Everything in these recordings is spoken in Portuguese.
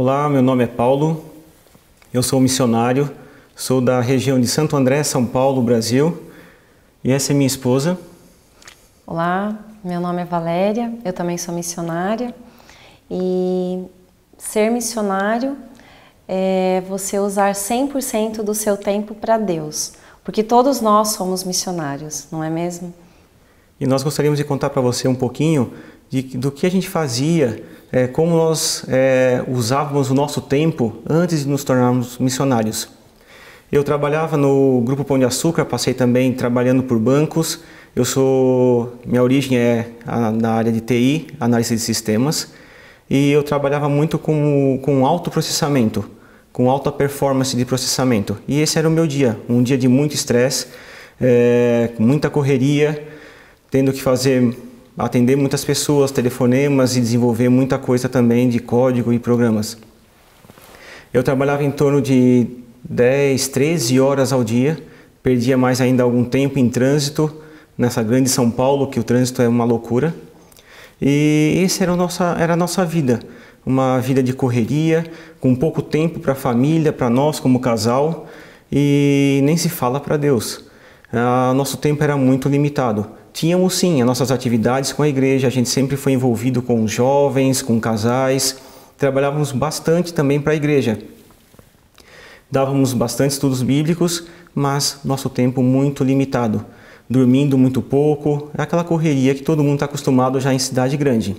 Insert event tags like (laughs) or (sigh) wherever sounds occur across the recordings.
Olá, meu nome é Paulo, eu sou missionário, sou da região de Santo André, São Paulo, Brasil, e essa é minha esposa. Olá, meu nome é Valéria, eu também sou missionária, e ser missionário é você usar 100% do seu tempo para Deus, porque todos nós somos missionários, não é mesmo? E nós gostaríamos de contar para você um pouquinho de, do que a gente fazia é, como nós é, usávamos o nosso tempo antes de nos tornarmos missionários. Eu trabalhava no Grupo Pão de Açúcar, passei também trabalhando por bancos. Eu sou, minha origem é na área de TI, análise de sistemas, e eu trabalhava muito com, com alto processamento, com alta performance de processamento. E esse era o meu dia, um dia de muito estresse, é, muita correria, tendo que fazer atender muitas pessoas, telefonemas e desenvolver muita coisa também de código e programas. Eu trabalhava em torno de 10, 13 horas ao dia, perdia mais ainda algum tempo em trânsito, nessa grande São Paulo, que o trânsito é uma loucura. E essa era a nossa, era a nossa vida, uma vida de correria, com pouco tempo para a família, para nós como casal, e nem se fala para Deus. Ah, nosso tempo era muito limitado. Tínhamos sim as nossas atividades com a igreja, a gente sempre foi envolvido com jovens, com casais, trabalhávamos bastante também para a igreja. Dávamos bastante estudos bíblicos, mas nosso tempo muito limitado, dormindo muito pouco, é aquela correria que todo mundo está acostumado já em cidade grande.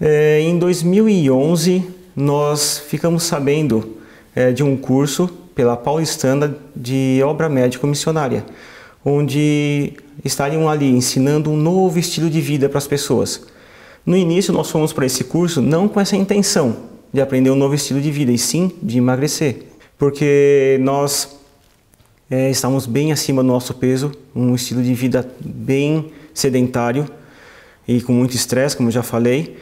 É, em 2011, nós ficamos sabendo é, de um curso pela Paulistana de obra médico missionária onde estariam ali ensinando um novo estilo de vida para as pessoas. No início, nós fomos para esse curso não com essa intenção de aprender um novo estilo de vida, e sim de emagrecer, porque nós é, estávamos bem acima do nosso peso, um estilo de vida bem sedentário e com muito estresse, como já falei,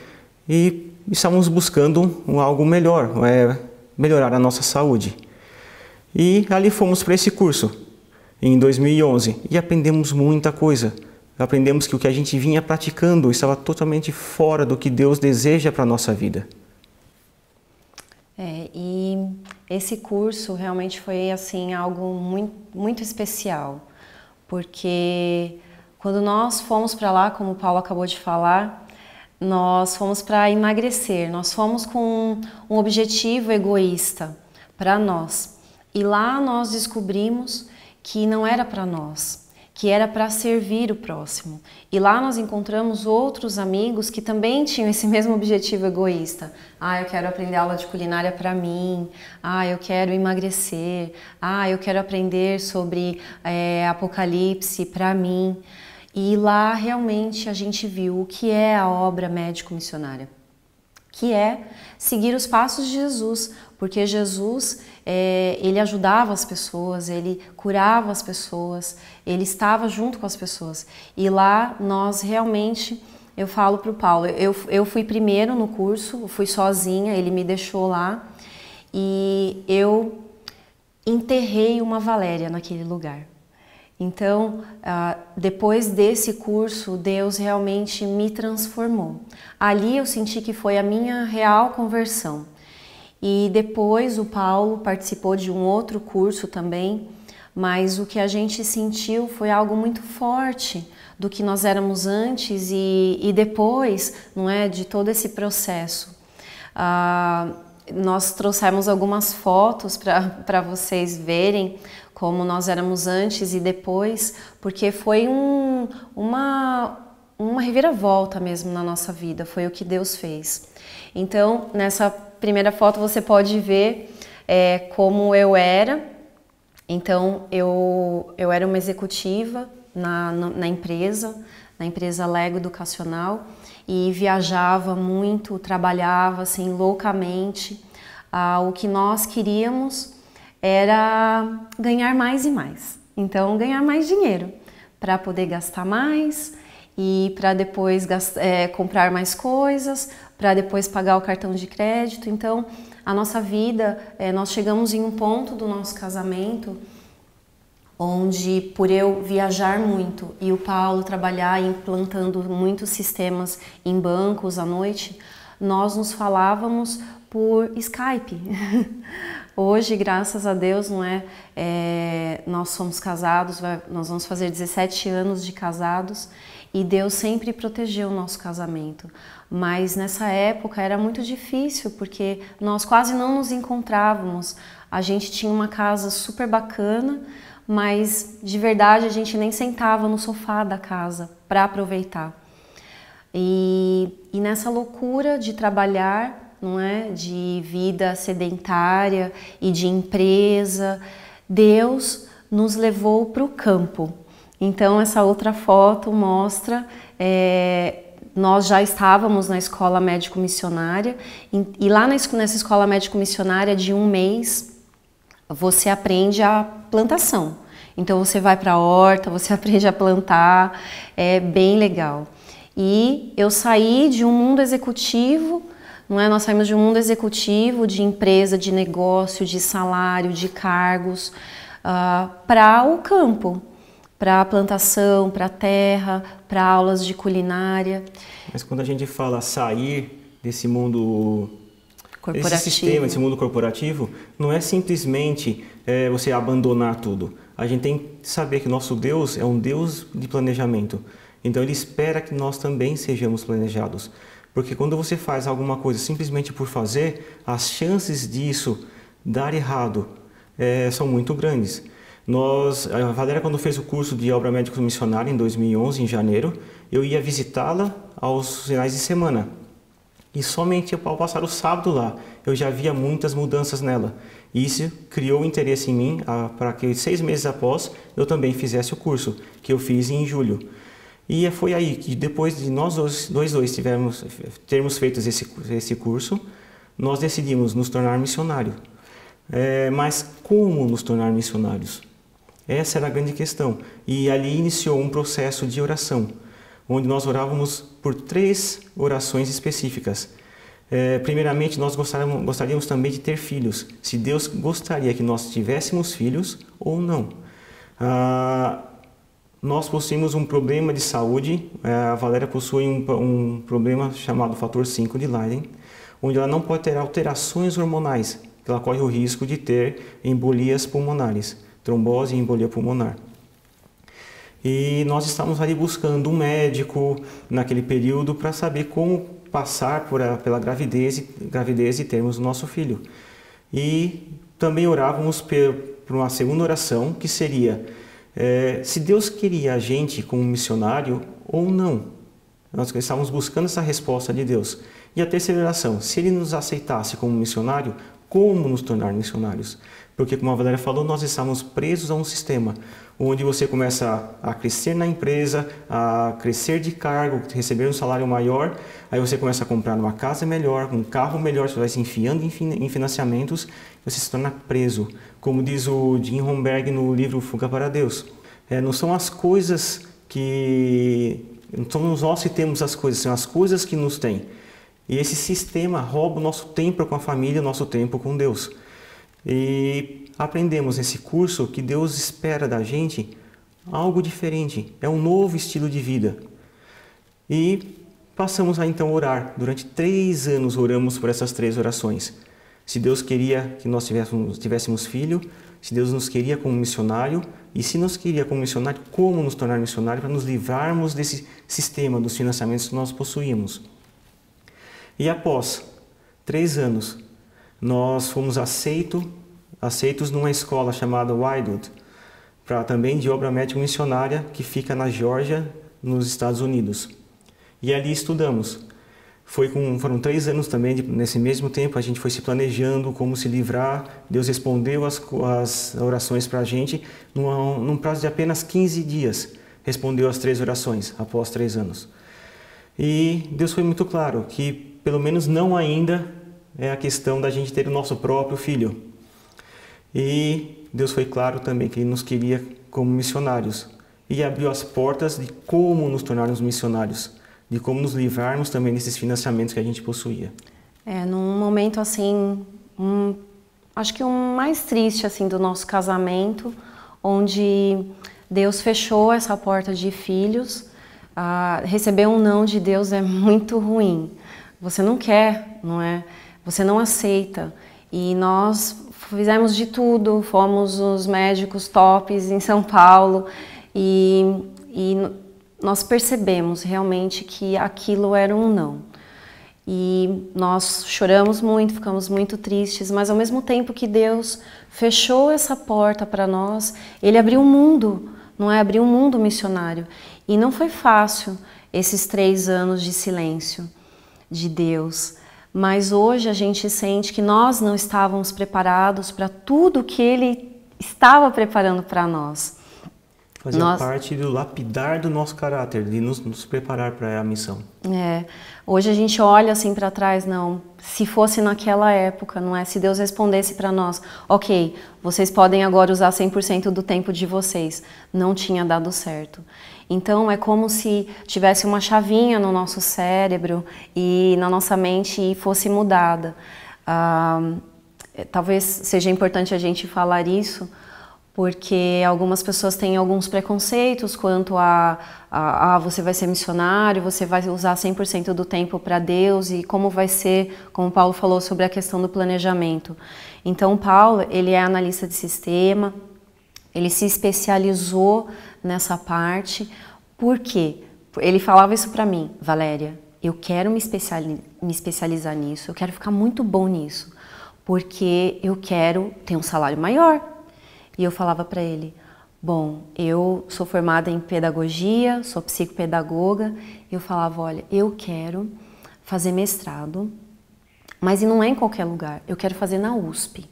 e estávamos buscando algo melhor, é, melhorar a nossa saúde. E ali fomos para esse curso em 2011 e aprendemos muita coisa. Aprendemos que o que a gente vinha praticando estava totalmente fora do que Deus deseja para a nossa vida. É, e esse curso realmente foi assim algo muito, muito especial, porque quando nós fomos para lá, como o Paulo acabou de falar, nós fomos para emagrecer, nós fomos com um objetivo egoísta para nós. E lá nós descobrimos que não era para nós, que era para servir o próximo. E lá nós encontramos outros amigos que também tinham esse (laughs) mesmo objetivo egoísta. Ah, eu quero aprender aula de culinária para mim. Ah, eu quero emagrecer. Ah, eu quero aprender sobre é, Apocalipse para mim. E lá realmente a gente viu o que é a obra médico-missionária que é seguir os passos de Jesus, porque Jesus é, ele ajudava as pessoas, ele curava as pessoas, ele estava junto com as pessoas. E lá nós realmente, eu falo para o Paulo, eu, eu fui primeiro no curso, fui sozinha, ele me deixou lá e eu enterrei uma Valéria naquele lugar. Então, ah, depois desse curso, Deus realmente me transformou. Ali eu senti que foi a minha real conversão. E depois o Paulo participou de um outro curso também, mas o que a gente sentiu foi algo muito forte do que nós éramos antes e, e depois, não é, de todo esse processo. Ah, nós trouxemos algumas fotos para (laughs) vocês verem como nós éramos antes e depois, porque foi um, uma, uma reviravolta mesmo na nossa vida, foi o que Deus fez. Então, nessa primeira foto você pode ver é, como eu era. Então, eu, eu era uma executiva na, na empresa, na empresa Lego Educacional, e viajava muito, trabalhava assim loucamente. Ah, o que nós queríamos era ganhar mais e mais. Então, ganhar mais dinheiro para poder gastar mais e para depois é, comprar mais coisas, para depois pagar o cartão de crédito. Então, a nossa vida, é, nós chegamos em um ponto do nosso casamento onde por eu viajar muito e o Paulo trabalhar implantando muitos sistemas em bancos à noite, nós nos falávamos por Skype. (laughs) Hoje, graças a Deus, não é, é nós somos casados, vai, nós vamos fazer 17 anos de casados e Deus sempre protegeu o nosso casamento. Mas nessa época era muito difícil porque nós quase não nos encontrávamos. A gente tinha uma casa super bacana, mas de verdade a gente nem sentava no sofá da casa para aproveitar. E, e nessa loucura de trabalhar, não é? De vida sedentária e de empresa, Deus nos levou para o campo. Então, essa outra foto mostra. É, nós já estávamos na escola médico-missionária e, e, lá na, nessa escola médico-missionária de um mês você aprende a plantação. Então, você vai para a horta, você (laughs) aprende a plantar, é bem legal. E eu saí de um mundo executivo, não é? Nós saímos de um mundo executivo, de empresa, de negócio, de salário, de cargos, uh, ah, para o campo, para a plantação, para a terra, para aulas de culinária. Mas quando a gente fala sair desse mundo corporativo. Esse sistema, esse mundo corporativo, não é simplesmente é, você abandonar tudo. A gente tem que saber que nosso Deus é um Deus de planejamento. Então ele espera que nós também sejamos planejados. Porque quando você faz alguma coisa simplesmente por fazer, as chances disso dar errado é, são muito grandes. Nós, a Valéria, quando fez o curso de obra médico missionária em 2011, em janeiro, eu ia visitá-la aos finais de semana. E somente ao passar o sábado lá, eu já via muitas mudanças nela. isso criou interesse em mim para que seis meses após eu também fizesse o curso, que eu fiz em julho. E foi aí que depois de nós dois, dois, dois tivermos, termos feito esse, esse curso, nós decidimos nos tornar missionário. É, mas como nos tornar missionários? Essa era a grande questão. E ali iniciou um processo de oração, onde nós orávamos por três orações específicas. É, primeiramente, nós gostaríamos, gostaríamos também de ter filhos, se Deus gostaria que nós tivéssemos filhos ou não. Ah, nós possuímos um problema de saúde, é, a Valéria possui um, um problema chamado fator 5 de Leiden, onde ela não pode ter alterações hormonais, ela corre o risco de ter embolias pulmonares, trombose e embolia pulmonar. E nós estávamos ali buscando um médico naquele período para saber como passar por a, pela gravidez, gravidez e termos o nosso filho. E também orávamos por uma segunda oração, que seria é, se Deus queria a gente como missionário ou não. Nós estávamos buscando essa resposta de Deus. E a terceira oração, se Ele nos aceitasse como missionário, como nos tornar missionários? Porque, como a Valéria falou, nós estávamos presos a um sistema onde você começa a crescer na empresa, a crescer de cargo, receber um salário maior, aí você começa a comprar uma casa melhor, um carro melhor, você vai se enfiando em financiamentos, você se torna preso como diz o Jim Homberg no livro Fuga para Deus, é, não são as coisas que. Não somos nós que temos as coisas, são as coisas que nos têm. E esse sistema rouba o nosso tempo com a família, o nosso tempo com Deus. E aprendemos nesse curso que Deus espera da gente algo diferente, é um novo estilo de vida. E passamos a então orar. Durante três anos oramos por essas três orações se Deus queria que nós tivéssemos, tivéssemos filho, se Deus nos queria como missionário e se nos queria como missionário, como nos tornar missionário para nos livrarmos desse sistema dos financiamentos que nós possuímos. E após três anos, nós fomos aceito, aceitos numa escola chamada Wildwood, para também de obra médica missionária que fica na Geórgia, nos Estados Unidos. E ali estudamos. Foi com, foram três anos também, de, nesse mesmo tempo, a gente foi se planejando como se livrar. Deus respondeu as, as orações para a gente num prazo de apenas 15 dias. Respondeu as três orações após três anos. E Deus foi muito claro que, pelo menos não ainda, é a questão da gente ter o nosso próprio filho. E Deus foi claro também que Ele nos queria como missionários e abriu as portas de como nos tornarmos missionários de como nos livrarmos também desses financiamentos que a gente possuía. É, num momento assim, um, acho que o um mais triste assim do nosso casamento, onde Deus fechou essa porta de filhos, ah, receber um não de Deus é muito ruim. Você não quer, não é? Você não aceita. E nós fizemos de tudo, fomos os médicos tops em São Paulo e, e nós percebemos realmente que aquilo era um não. E nós choramos muito, ficamos muito tristes, mas ao mesmo tempo que Deus fechou essa porta para nós, Ele abriu um mundo, não é? Abriu um mundo missionário. E não foi fácil esses três anos de silêncio de Deus. Mas hoje a gente sente que nós não estávamos preparados para tudo que Ele estava preparando para nós. Fazia parte do lapidar do nosso caráter, de nos, nos preparar para a missão. É. Hoje a gente olha assim para trás, não. Se fosse naquela época, não é? Se Deus respondesse para nós, ok, vocês podem agora usar 100% do tempo de vocês. Não tinha dado certo. Então é como se tivesse uma chavinha no nosso cérebro e na nossa mente e fosse mudada. Ah, é, talvez seja importante a gente falar isso porque algumas pessoas têm alguns preconceitos quanto a, a, a você vai ser missionário, você vai usar 100% do tempo para Deus e como vai ser, como Paulo falou sobre a questão do planejamento. Então, Paulo, ele é analista de sistema, ele se especializou nessa parte, por quê? Ele falava isso para mim, Valéria, eu quero me, especiali me especializar nisso, eu quero ficar muito bom nisso, porque eu quero ter um salário maior, e eu falava para ele: Bom, eu sou formada em pedagogia, sou psicopedagoga. E eu falava: Olha, eu quero fazer mestrado, mas não é em qualquer lugar. Eu quero fazer na USP.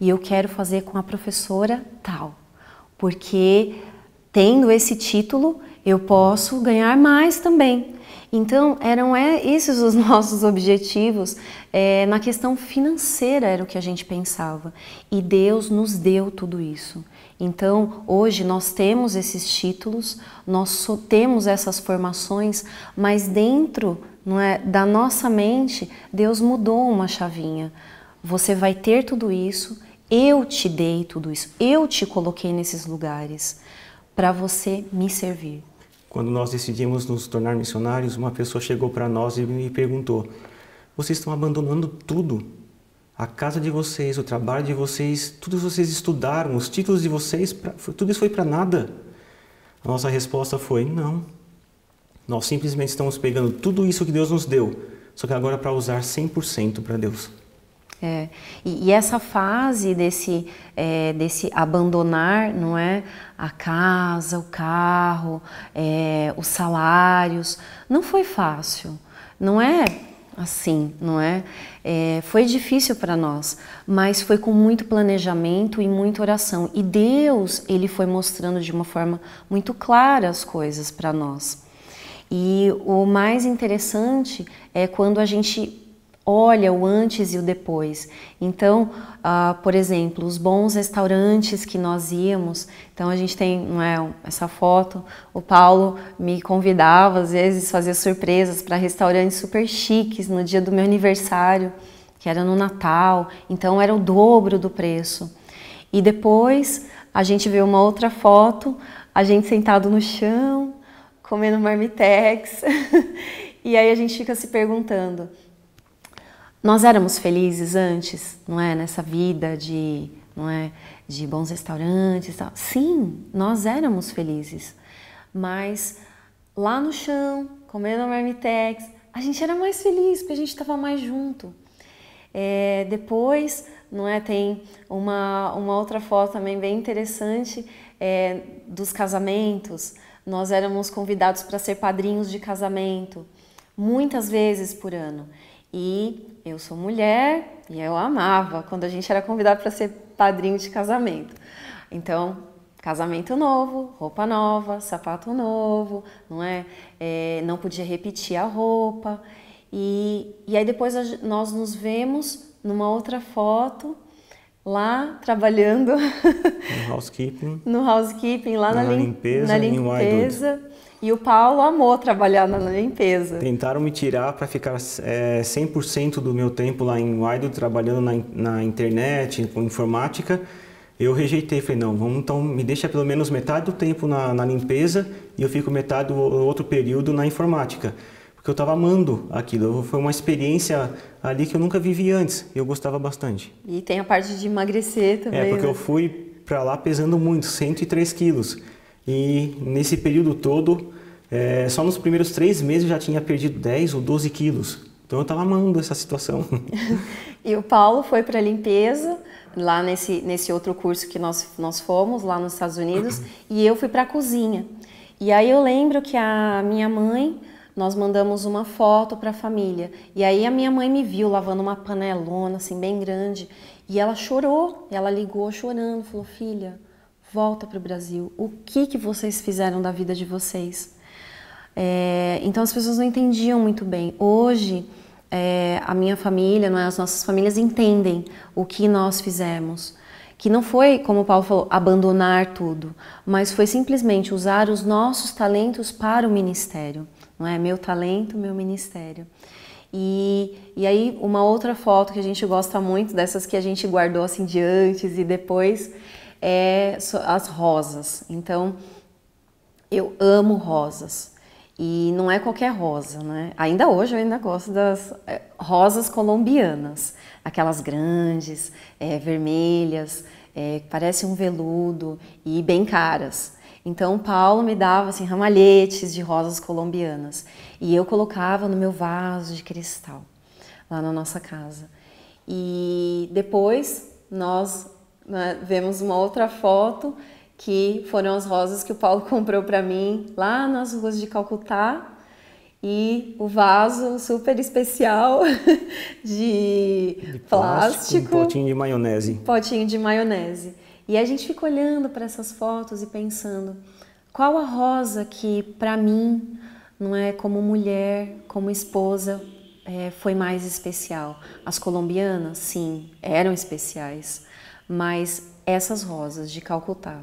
E eu quero fazer com a professora tal, porque tendo esse título eu posso ganhar mais também. Então, eram é, esses os (laughs) nossos objetivos. É, na questão financeira era o que a gente pensava. E Deus nos deu tudo isso. Então, hoje nós temos esses títulos, nós temos essas formações, mas dentro é, da nossa mente, Deus mudou uma chavinha. Você vai ter tudo isso, eu te dei tudo isso, eu te coloquei nesses lugares para você me servir. Quando nós decidimos nos tornar missionários, uma pessoa chegou para nós e me perguntou: Vocês estão abandonando tudo? A casa de vocês, o trabalho de vocês, tudo que vocês estudaram, os títulos de vocês, tudo isso foi para nada? A nossa resposta foi: Não. Nós simplesmente estamos pegando tudo isso que Deus nos deu, só que agora para usar 100% para Deus. É. E, e, essa fase desse, é, desse abandonar, não é? A casa, o carro, é, os salários, não foi fácil. Não é assim, não é? é foi difícil para nós, mas foi com muito planejamento e muita oração. E Deus, Ele foi mostrando de uma forma muito clara as coisas para nós. E o mais interessante é quando a gente olha o antes e o depois. Então, uh, por exemplo, os bons restaurantes que nós íamos. Então, a gente tem não é, essa foto. O Paulo me convidava, às vezes, fazia surpresas para restaurantes super chiques no dia do meu aniversário, que era no Natal. Então, era o dobro do preço. E depois, a gente vê uma outra foto, a gente sentado no chão, comendo marmitex. (laughs) e aí a gente fica se perguntando nós éramos felizes antes, não é? Nessa vida de, não é? De bons restaurantes, tal. Sim, nós éramos felizes, mas lá no chão, comendo a marmitex, a gente era mais feliz porque a gente estava mais junto. É, depois, não é? Tem uma, uma outra foto também bem interessante é, dos casamentos. Nós éramos convidados para ser padrinhos de casamento muitas vezes por ano e eu sou mulher e eu amava quando a gente era convidado para ser padrinho de casamento. Então, casamento novo, roupa nova, sapato novo, não é? é não podia repetir a roupa. E, e aí depois a, nós nos vemos numa outra foto lá trabalhando (laughs) no housekeeping, no housekeeping lá na, na limpeza, na limpeza e o Paulo amou trabalhar na limpeza. Tentaram me tirar para ficar é, 100% do meu tempo lá em Waido, trabalhando na, na internet, com informática. Eu rejeitei, falei, não, vamos, então me deixa pelo menos metade do tempo na, na limpeza e eu fico metade do outro período na informática. Porque eu estava amando aquilo, foi uma experiência ali que eu nunca vivi antes e eu gostava bastante. E tem a parte de emagrecer é, também. É, porque né? eu fui para lá pesando muito, 103 quilos. E nesse período todo, é, só nos primeiros três meses eu já tinha perdido 10 ou 12 quilos. Então eu estava amando essa situação. (laughs) e o Paulo foi para limpeza lá nesse, nesse outro curso que nós, nós fomos lá nos Estados Unidos e eu fui para a cozinha. E aí eu lembro que a minha mãe nós mandamos uma foto para a família e aí a minha mãe me viu lavando uma panelona assim bem grande e ela chorou. Ela ligou chorando, falou filha volta para o Brasil, o que, que vocês fizeram da vida de vocês? É, então as pessoas não entendiam muito bem. Hoje, é, a minha família, não é, as nossas famílias entendem o que nós fizemos. Que não foi, como o Paulo falou, abandonar tudo, mas foi simplesmente usar os nossos talentos para o ministério. Não é? Meu talento, meu ministério. E, e aí, uma outra foto que a gente gosta muito, dessas que a gente guardou assim de antes e depois, é as rosas. Então, eu amo rosas. E não é qualquer rosa, né? Ainda hoje eu ainda gosto das é, rosas colombianas, aquelas grandes, é, vermelhas, é, parece um veludo e bem caras. Então Paulo me dava assim ramalhetes de rosas colombianas e eu colocava no meu vaso de cristal lá na nossa casa. E depois nós né, vemos uma outra foto que foram as rosas que o Paulo (laughs) comprou para mim lá nas ruas de Calcutá e o vaso super especial (laughs) de, de plástico, plástico um potinho de maionese. Potinho de maionese. E a gente fica olhando para essas fotos e pensando qual a rosa que para mim não é como mulher, como esposa é, foi mais especial. As colombianas, sim, eram especiais. Mas essas rosas de Calcutá,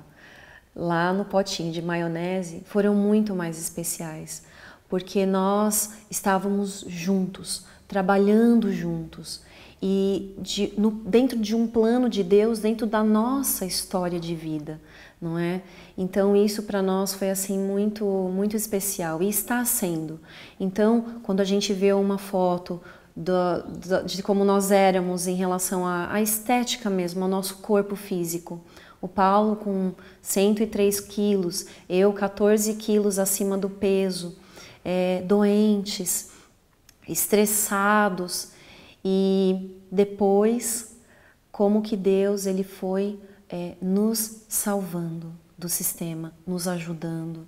lá no potinho de maionese, foram muito mais especiais, porque nós estávamos juntos, trabalhando juntos e de, no, dentro de um plano de Deus, dentro da nossa história de vida, não é? Então isso para nós foi assim muito muito especial e está sendo. Então quando a gente vê uma foto do, do, de como nós éramos em relação à, à estética mesmo, ao nosso corpo físico. O Paulo com 103 quilos, eu 14 quilos acima do peso, é, doentes, estressados e depois como que Deus ele foi é, nos salvando do sistema, nos ajudando.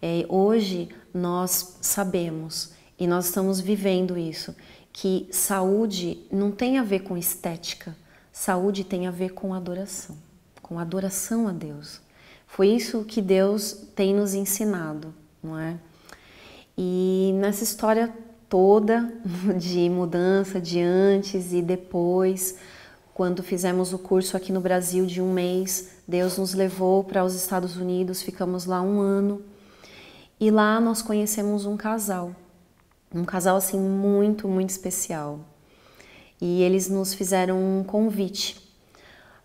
É, hoje nós sabemos e nós estamos vivendo isso que saúde não tem a ver com estética, saúde tem a ver com adoração, com adoração a Deus. Foi isso que Deus tem nos ensinado, não é? E nessa história toda (laughs) de mudança de antes e depois, quando fizemos o curso aqui no Brasil de um mês, Deus nos levou para os Estados Unidos, ficamos lá um ano e lá nós conhecemos um casal um casal assim muito, muito especial. E eles nos fizeram um convite,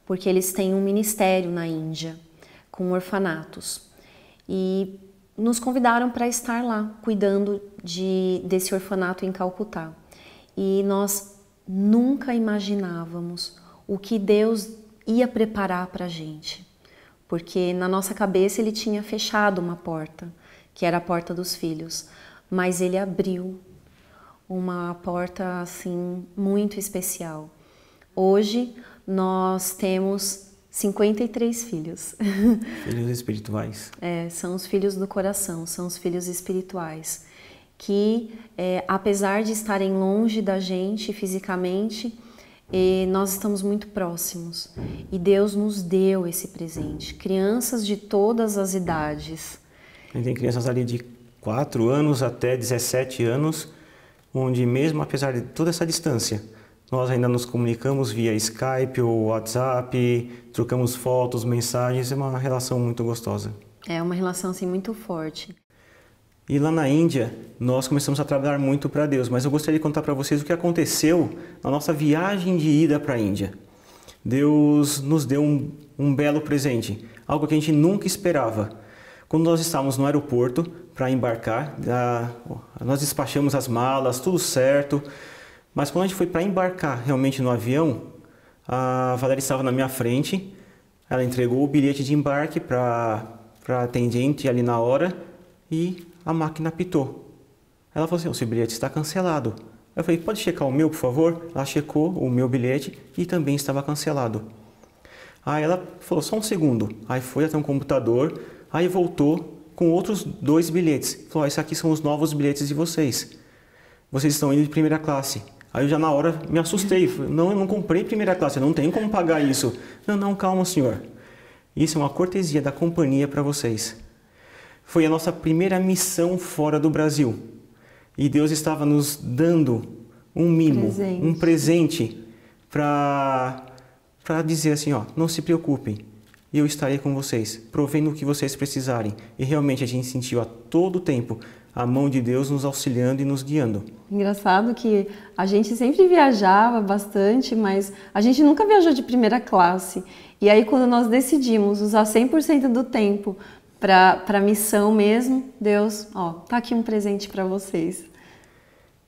porque eles têm um ministério na Índia com orfanatos. E nos convidaram para estar lá cuidando de, desse orfanato em Calcutá. E nós nunca imaginávamos o que Deus ia preparar para a gente, porque na nossa cabeça ele tinha fechado uma porta, que era a porta dos filhos, mas ele abriu uma porta assim muito especial. Hoje nós temos 53 filhos. (laughs) Filhos espirituais. É, são os filhos do coração, são os filhos espirituais que, é, apesar de estarem longe da gente fisicamente, e nós estamos muito próximos e Deus nos deu esse presente. Crianças de todas as idades. tem crianças ali de 4 anos até 17 anos, onde mesmo apesar de toda essa distância, nós ainda nos comunicamos via Skype ou WhatsApp, trocamos fotos, mensagens, é uma relação muito gostosa. É uma relação assim muito forte. E lá na Índia, nós começamos a trabalhar muito para Deus, mas eu gostaria de contar para vocês o que aconteceu na nossa viagem de ida para a Índia. Deus nos deu um, um belo presente, algo que a gente nunca esperava. Quando nós estávamos no aeroporto, para embarcar. nós despachamos as malas, tudo certo. Mas quando a gente foi para embarcar realmente no avião, a Valéria estava na minha frente. Ela entregou o bilhete de embarque para a atendente ali na hora e a máquina apitou. Ela falou assim: o seu bilhete está cancelado. Eu falei: pode checar o meu, por favor? Ela checou o meu bilhete e também estava cancelado. Aí ela falou: só um segundo. Aí foi até um computador, aí voltou, com outros dois bilhetes. Falou, esses aqui são os novos bilhetes de vocês. Vocês estão indo de primeira classe. Aí eu já na hora me assustei. não, eu não comprei primeira classe, eu não tenho como pagar isso. Não, não, calma, senhor. Isso é uma cortesia da companhia para vocês. Foi a nossa primeira missão fora do Brasil. E Deus estava nos dando um mimo, presente. um presente para dizer assim, ó, não se preocupem, e eu estarei com vocês, provendo o que vocês precisarem. E realmente a gente sentiu a todo tempo a mão de Deus nos auxiliando e nos guiando. Engraçado que a gente sempre viajava bastante, mas a gente nunca viajou de primeira classe. E aí quando nós decidimos usar 100% do tempo para a missão mesmo, Deus, ó, tá aqui um presente para vocês.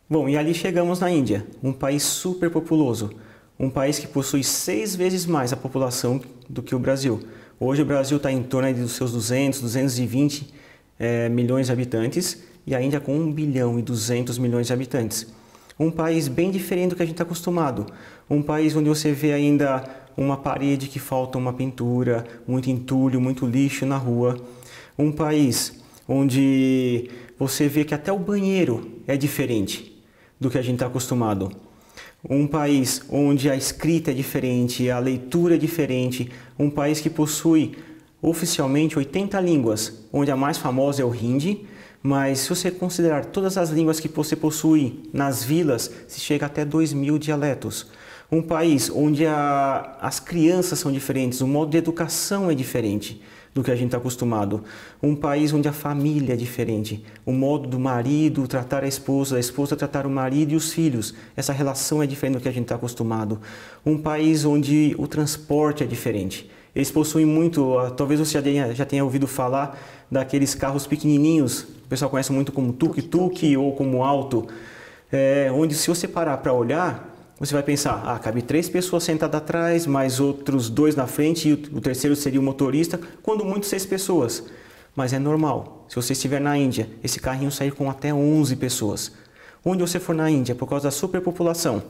Bom, e ali chegamos na Índia, um país super populoso um país que possui seis vezes mais a população do que o Brasil. Hoje o Brasil está em torno dos seus 200, 220 é, milhões de habitantes e ainda com 1 bilhão e 200 milhões de habitantes. Um país bem diferente do que a gente está acostumado. Um país onde você vê ainda uma parede que falta uma pintura, muito entulho, muito lixo na rua. Um país onde você vê que até o banheiro é diferente do que a gente está acostumado. Um país onde a escrita é diferente, a leitura é diferente, um país que possui oficialmente 80 línguas, onde a mais famosa é o hindi, mas se você considerar todas as línguas que você possui nas vilas, se chega até 2 mil dialetos. Um país onde a, as crianças são diferentes, o modo de educação é diferente do que a gente está acostumado. Um país onde a família é diferente, o modo do marido tratar a esposa, a esposa tratar o marido e os filhos, essa relação é diferente do que a gente está acostumado. Um país onde o transporte é diferente. Eles possuem muito, ah, talvez você já tenha, já tenha ouvido falar daqueles carros pequenininhos, o pessoal conhece muito como tuk-tuk ou como auto, é, onde se você parar para olhar, você vai pensar, ah, cabe três pessoas sentadas atrás, mais outros dois na frente, e o terceiro seria o motorista, quando muito seis pessoas. Mas é normal. Se você estiver na Índia, esse carrinho sair com até 11 pessoas. Onde você for na Índia, por causa da superpopulação,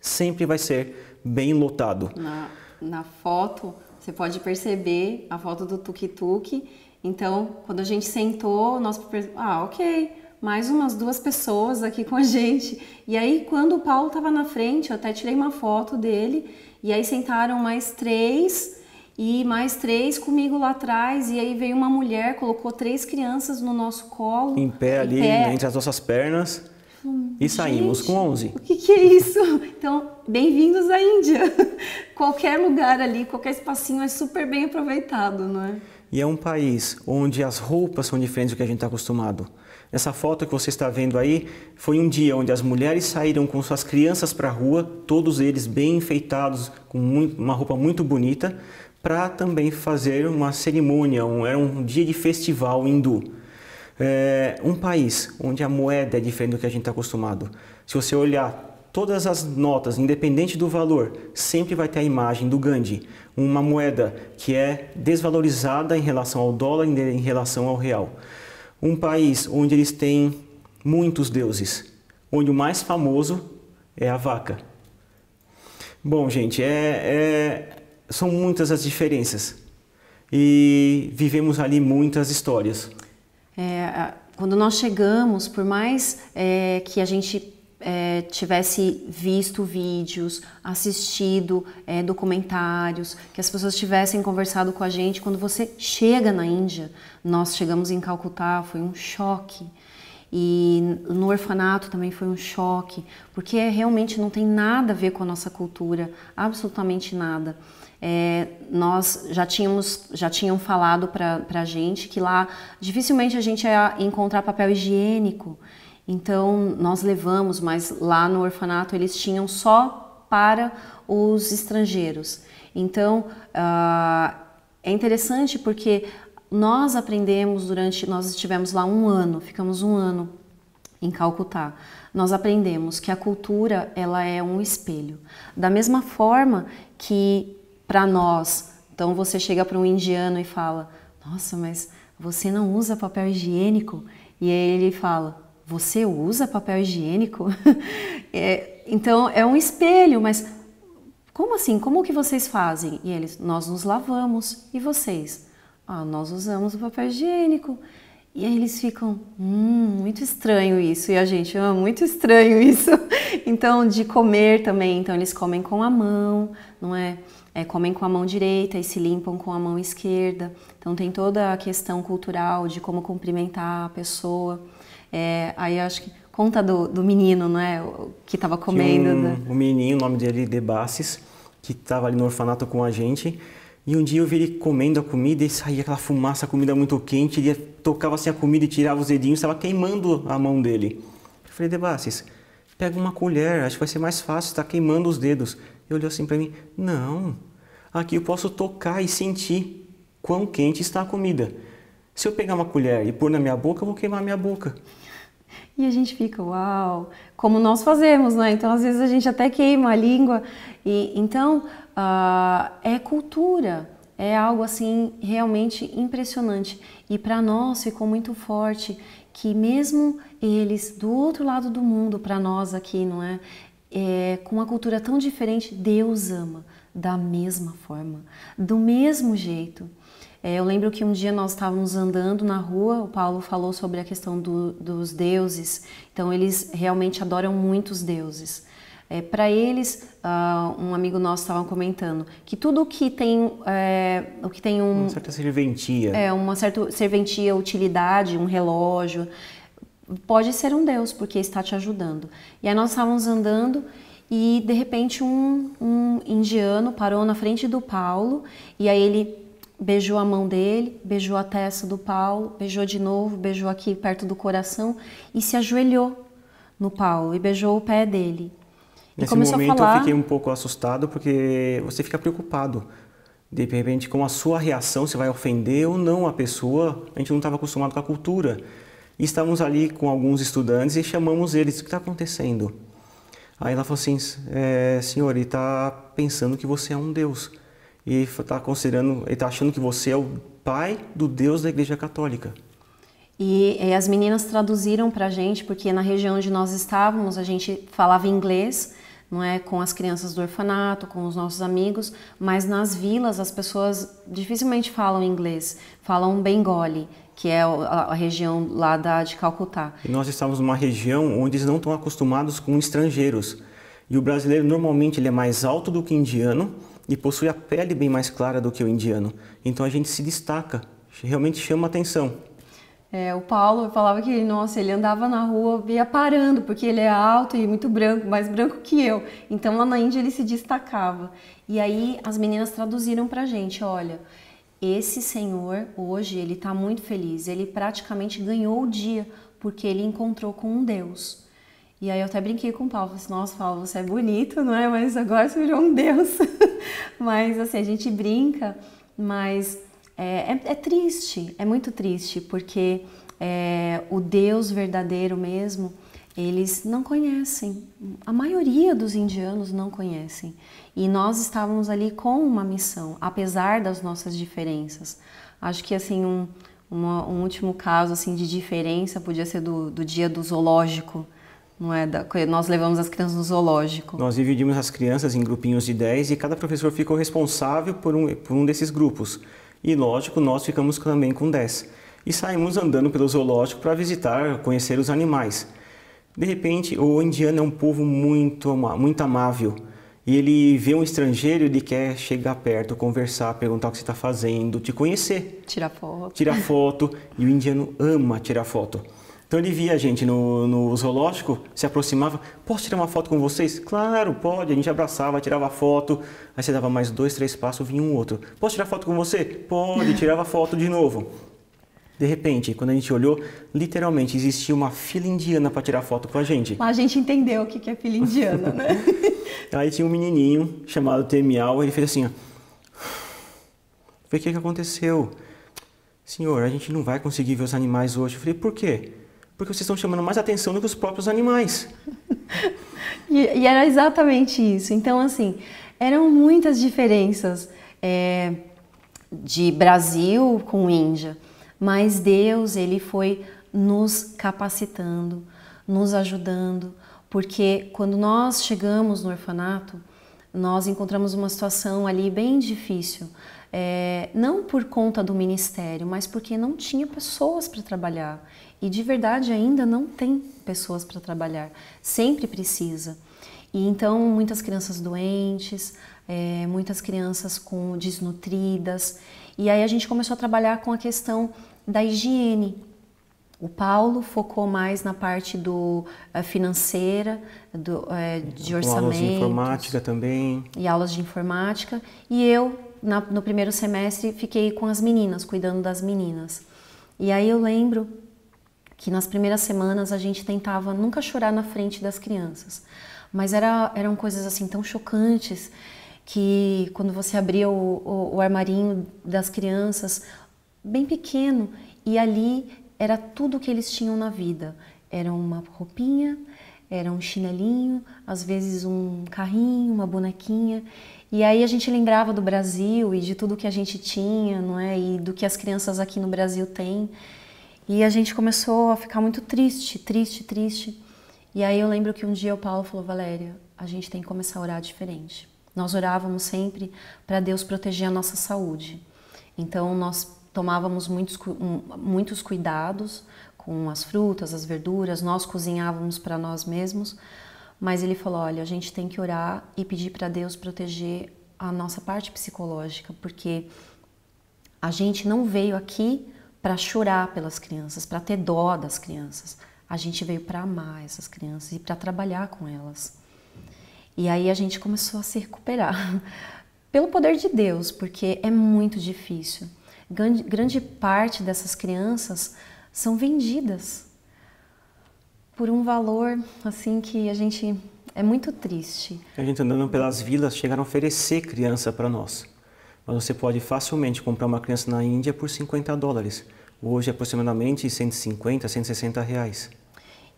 sempre vai ser bem lotado. Na, na foto, você pode perceber a foto do tuk-tuk. Então, quando a gente sentou, nós... Ah, ok mais umas duas pessoas aqui com a gente. E aí, quando o Paulo estava na frente, eu até tirei uma foto dele, e aí sentaram mais três e mais três comigo lá atrás. E aí veio uma mulher, colocou três crianças no nosso colo. Em pé ali, pé. entre as nossas pernas. Hum, e saímos gente, com 11. O que, que é isso? Então, bem-vindos à Índia. (laughs) Qualquer lugar ali, qualquer espacinho é super bem aproveitado, não é? E é um país onde as roupas são diferentes do que a gente está acostumado. Essa foto que você está vendo aí foi um dia onde as mulheres saíram com suas crianças para a rua, todos eles bem enfeitados, com muito, uma roupa muito bonita, para também fazer uma cerimônia, um, era um dia de festival hindu. É, um país onde a moeda é diferente do que a gente está acostumado. Se você olhar todas as notas, independente do valor, sempre vai ter a imagem do Gandhi, uma moeda que é desvalorizada em relação ao dólar, em relação ao real um país onde eles têm muitos deuses, onde o mais famoso é a vaca. Bom, gente, é, é, são muitas as diferenças e vivemos ali muitas histórias. É, quando nós chegamos, por mais é, que a gente é, tivesse visto vídeos, assistido é, documentários, que as pessoas tivessem conversado com a gente. Quando você chega na Índia, nós chegamos em Calcutá, foi um choque. E no orfanato também foi um choque, porque é, realmente não tem nada a ver com a nossa cultura, absolutamente nada. É, nós já tínhamos, já tinham falado para a gente que lá dificilmente a gente ia encontrar papel higiênico. Então nós levamos, mas lá no orfanato eles tinham só para os estrangeiros. Então uh, é interessante porque nós aprendemos durante, nós estivemos lá um ano, ficamos um ano em Calcutá. Nós aprendemos que a cultura ela é um espelho. Da mesma forma que para nós, então você chega para um indiano e fala: "Nossa, mas você não usa papel higiênico?" E ele fala: você usa papel higiênico? (laughs) é, então é um espelho, mas como assim? Como que vocês fazem? E eles, nós nos lavamos. E vocês? Ah, nós usamos o papel higiênico. E aí eles ficam, hum, muito estranho isso. E a gente, ah, muito estranho (laughs) isso. Então, de comer também. Então, eles comem com a mão, não é? é? Comem com a mão direita e se limpam com a mão esquerda. Então, tem toda a questão cultural de como cumprimentar a pessoa. É, aí acho que conta do, do, menino, não é? O que estava comendo. Um, né? O menino, o nome dele é Debassis, que estava ali no orfanato com a gente. E um dia eu vi ele comendo a comida e saía aquela fumaça, a comida muito quente. Ele tocava assim a comida e tirava os dedinhos, estava queimando a mão dele. Eu falei, Debassis, pega uma colher, acho que vai ser mais fácil, está queimando os dedos. Ele olhou assim para mim, não, aqui eu posso tocar e sentir quão quente está a comida. Se eu pegar uma colher e pôr na minha boca, eu vou queimar minha boca. E a gente fica, uau, como nós fazemos, né? Então, às vezes a gente até queima a língua. E, então, uh, é cultura, é algo assim realmente impressionante. E para nós ficou muito forte que, mesmo eles do outro lado do mundo, para nós aqui, não é? é? Com uma cultura tão diferente, Deus ama da mesma forma, do mesmo jeito. É, eu lembro que um dia nós estávamos andando na rua, o Paulo falou sobre a questão do, dos deuses, então eles realmente adoram muitos deuses. É, Para eles, uh, um amigo nosso estava comentando que tudo que tem, é, o que tem um, uma certa serventia, é uma certa serventia, utilidade, um relógio, pode ser um deus porque está te ajudando. E aí nós estávamos andando e de repente um, um indiano parou na frente do Paulo e aí ele beijou a mão dele, beijou a testa do Paulo, beijou de novo, beijou aqui perto do coração e se ajoelhou no Paulo e beijou o pé dele. Nesse momento falar... eu fiquei um pouco assustado porque você fica preocupado. De repente, com a sua reação, se vai ofender ou não a pessoa. A gente não estava acostumado com a cultura. E estávamos ali com alguns estudantes e chamamos eles. O que está acontecendo? Aí ela falou assim, é, senhor, ele está pensando que você é um Deus e está considerando, ele está achando que você é o pai do Deus da Igreja Católica. E, e as meninas traduziram para a gente, porque na região onde nós estávamos a gente falava inglês, não é, com as crianças do orfanato, com os nossos amigos, mas nas vilas as pessoas dificilmente falam inglês, falam Bengali, que é a, região lá da, de Calcutá. E nós estávamos numa região onde eles não estão acostumados com estrangeiros. E o brasileiro normalmente ele é mais alto do que indiano, e possui a pele bem mais clara do que o indiano. Então a gente se destaca, realmente chama atenção. É, o Paulo falava que, nossa, ele andava na rua, via parando, porque ele é alto e muito branco, mais branco que eu. Então lá na Índia ele se destacava. E aí as meninas traduziram pra gente, olha, esse senhor hoje ele está muito feliz, ele praticamente ganhou o dia, porque ele encontrou com um Deus. E aí eu até brinquei com o Paulo, assim, nossa, Paulo, você é bonito, não é? Mas agora você virou um deus. (laughs) mas assim, a gente brinca, mas é, é, é triste, é muito triste, porque é, o Deus verdadeiro mesmo, eles não conhecem. A maioria dos indianos não conhecem. E nós estávamos ali com uma missão, apesar das nossas diferenças. Acho que assim um, uma, um último caso assim de diferença podia ser do, do dia do zoológico não é? Da, nós levamos as crianças no zoológico. Nós dividimos as crianças em grupinhos de 10 e cada professor ficou responsável por um, por um desses grupos. E lógico, nós ficamos também com 10. E saímos andando pelo zoológico para visitar, conhecer os animais. De repente, o indiano é um povo muito, muito amável. E ele vê um estrangeiro, ele quer chegar perto, conversar, perguntar o que você está fazendo, te conhecer. Tirar foto. Tirar foto. e o indiano ama tirar foto. Então ele via a gente no, no zoológico, se aproximava, posso tirar uma foto com vocês? Claro, pode. A gente abraçava, tirava foto, aí você dava mais dois, três passos, vinha um outro. Posso tirar foto com você? Pode, (laughs) tirava foto de novo. De repente, quando a gente olhou, literalmente existia uma fila indiana para tirar foto com a gente. Mas a gente entendeu o que é fila indiana, né? (laughs) Aí tinha um menininho chamado Temial, ele fez assim, ó. Vê o que, que aconteceu. Senhor, a gente não vai conseguir ver os animais hoje. Eu falei, por quê? porque vocês estão chamando mais atenção do que os próprios animais. (laughs) e, e, era exatamente isso. Então, assim, eram muitas diferenças é, de Brasil com Índia, mas Deus, ele foi nos capacitando, nos ajudando, porque quando nós chegamos no orfanato, nós encontramos uma situação ali bem difícil. É, não por conta do ministério, mas porque não tinha pessoas para trabalhar e de verdade ainda não tem pessoas para trabalhar, sempre precisa. E então muitas crianças doentes, é, muitas crianças com desnutridas. E aí a gente começou a trabalhar com a questão da higiene. O Paulo focou mais na parte do eh, financeira, do, é, de orçamento. aulas de informática também. E aulas de informática. E eu, na, no primeiro semestre, fiquei com as meninas, cuidando das meninas. E aí eu lembro que nas primeiras semanas a gente tentava nunca chorar na frente das crianças, mas era, eram coisas assim tão chocantes que quando você abria o, o, o armarinho das crianças, bem pequeno, e ali era tudo o que eles tinham na vida. Era uma roupinha, era um chinelinho, às vezes um carrinho, uma bonequinha. E aí a gente lembrava do Brasil e de tudo que a gente tinha, não é? E do que as crianças aqui no Brasil têm. E a gente começou a ficar muito triste, triste, triste. E aí eu lembro que um dia o Paulo falou: Valéria, a gente tem que começar a orar diferente. Nós orávamos sempre para Deus proteger a nossa saúde. Então nós tomávamos muitos, muitos cuidados com as frutas, as verduras, nós cozinhávamos para nós mesmos. Mas ele falou: olha, a gente tem que orar e pedir para Deus proteger a nossa parte psicológica, porque a gente não veio aqui para chorar pelas crianças, para ter dó das crianças. A gente veio para amar essas crianças e para trabalhar com elas. E aí a gente começou a se recuperar (laughs) pelo poder de Deus, porque é muito difícil. Grande, grande parte dessas crianças são vendidas por um valor assim que a gente é muito triste. A gente andando pelas vilas chegaram a oferecer criança para nós mas você pode facilmente comprar uma criança na Índia por 50 dólares. Hoje, aproximadamente 150, 160 reais.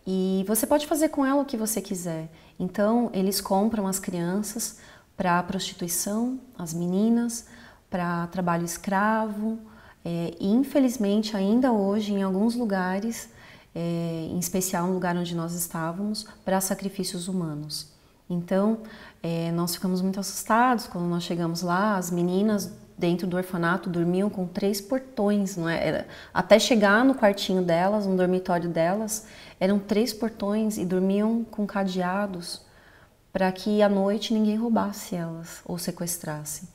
E você pode fazer com ela o que você quiser. Então, eles compram as crianças para prostituição, as meninas, para trabalho escravo. É, e, infelizmente, ainda hoje, em alguns lugares, é, em especial no lugar onde nós estávamos, para sacrifícios humanos. Então, é, nós ficamos muito assustados quando nós chegamos lá. As meninas dentro do orfanato dormiam com três portões, não é? Era, até chegar no quartinho delas, no dormitório delas, eram três portões e dormiam com cadeados para que à noite ninguém roubasse elas ou sequestrasse.